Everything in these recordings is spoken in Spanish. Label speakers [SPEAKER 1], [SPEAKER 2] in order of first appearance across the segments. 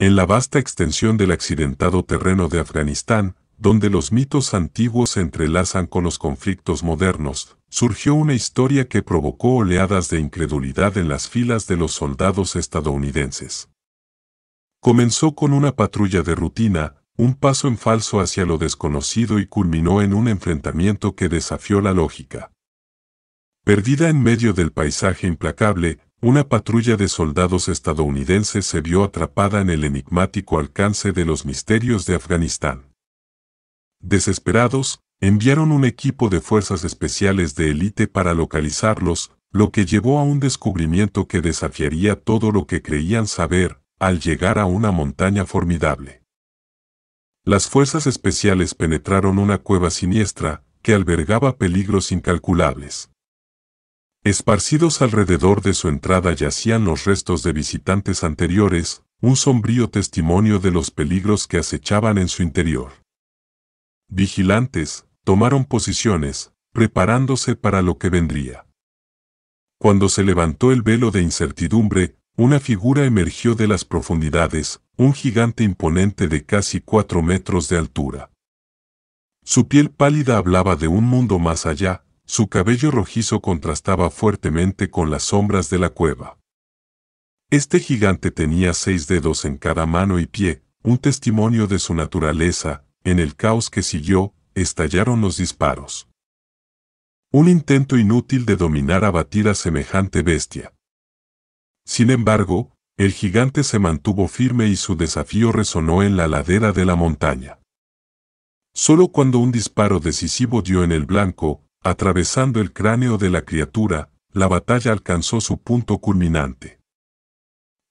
[SPEAKER 1] en la vasta extensión del accidentado terreno de Afganistán, donde los mitos antiguos se entrelazan con los conflictos modernos, surgió una historia que provocó oleadas de incredulidad en las filas de los soldados estadounidenses. Comenzó con una patrulla de rutina, un paso en falso hacia lo desconocido y culminó en un enfrentamiento que desafió la lógica. Perdida en medio del paisaje implacable, una patrulla de soldados estadounidenses se vio atrapada en el enigmático alcance de los misterios de Afganistán. Desesperados, enviaron un equipo de fuerzas especiales de élite para localizarlos, lo que llevó a un descubrimiento que desafiaría todo lo que creían saber, al llegar a una montaña formidable. Las fuerzas especiales penetraron una cueva siniestra, que albergaba peligros incalculables. Esparcidos alrededor de su entrada yacían los restos de visitantes anteriores, un sombrío testimonio de los peligros que acechaban en su interior. Vigilantes, tomaron posiciones, preparándose para lo que vendría. Cuando se levantó el velo de incertidumbre, una figura emergió de las profundidades, un gigante imponente de casi cuatro metros de altura. Su piel pálida hablaba de un mundo más allá, su cabello rojizo contrastaba fuertemente con las sombras de la cueva. Este gigante tenía seis dedos en cada mano y pie, un testimonio de su naturaleza, en el caos que siguió, estallaron los disparos. Un intento inútil de dominar a batir a semejante bestia. Sin embargo, el gigante se mantuvo firme y su desafío resonó en la ladera de la montaña. Solo cuando un disparo decisivo dio en el blanco, Atravesando el cráneo de la criatura, la batalla alcanzó su punto culminante.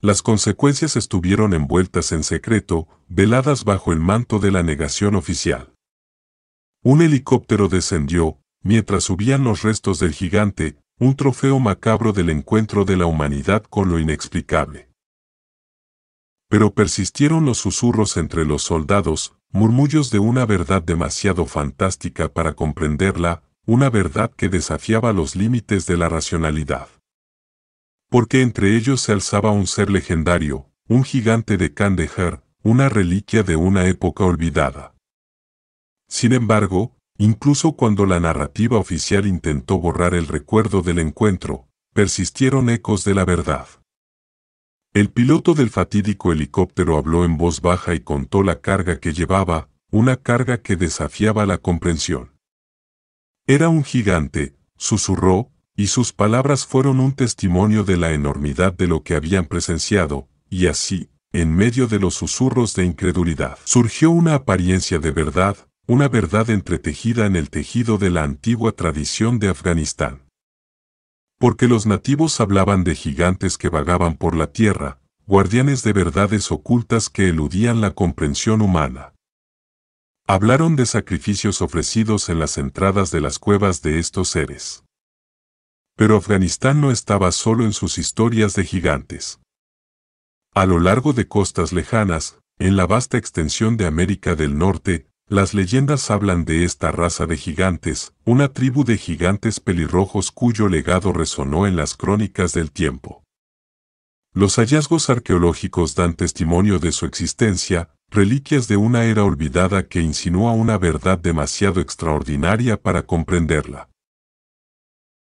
[SPEAKER 1] Las consecuencias estuvieron envueltas en secreto, veladas bajo el manto de la negación oficial. Un helicóptero descendió, mientras subían los restos del gigante, un trofeo macabro del encuentro de la humanidad con lo inexplicable. Pero persistieron los susurros entre los soldados, murmullos de una verdad demasiado fantástica para comprenderla, una verdad que desafiaba los límites de la racionalidad. Porque entre ellos se alzaba un ser legendario, un gigante de Kandeher, una reliquia de una época olvidada. Sin embargo, incluso cuando la narrativa oficial intentó borrar el recuerdo del encuentro, persistieron ecos de la verdad. El piloto del fatídico helicóptero habló en voz baja y contó la carga que llevaba, una carga que desafiaba la comprensión. Era un gigante, susurró, y sus palabras fueron un testimonio de la enormidad de lo que habían presenciado, y así, en medio de los susurros de incredulidad, surgió una apariencia de verdad, una verdad entretejida en el tejido de la antigua tradición de Afganistán. Porque los nativos hablaban de gigantes que vagaban por la tierra, guardianes de verdades ocultas que eludían la comprensión humana, Hablaron de sacrificios ofrecidos en las entradas de las cuevas de estos seres. Pero Afganistán no estaba solo en sus historias de gigantes. A lo largo de costas lejanas, en la vasta extensión de América del Norte, las leyendas hablan de esta raza de gigantes, una tribu de gigantes pelirrojos cuyo legado resonó en las crónicas del tiempo. Los hallazgos arqueológicos dan testimonio de su existencia, reliquias de una era olvidada que insinúa una verdad demasiado extraordinaria para comprenderla.